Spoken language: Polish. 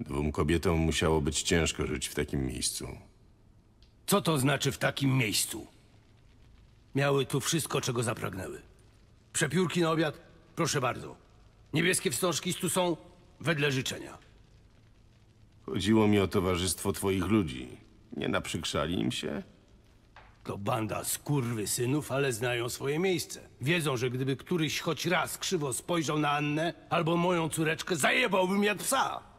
Dwóm kobietom musiało być ciężko żyć w takim miejscu. Co to znaczy w takim miejscu? Miały tu wszystko, czego zapragnęły. Przepiórki na obiad? Proszę bardzo. Niebieskie wstążki tu są wedle życzenia. Chodziło mi o towarzystwo twoich ludzi. Nie naprzykrzali im się? To banda skurwy synów, ale znają swoje miejsce. Wiedzą, że gdyby któryś choć raz krzywo spojrzał na Annę albo moją córeczkę, zajebałbym jak psa.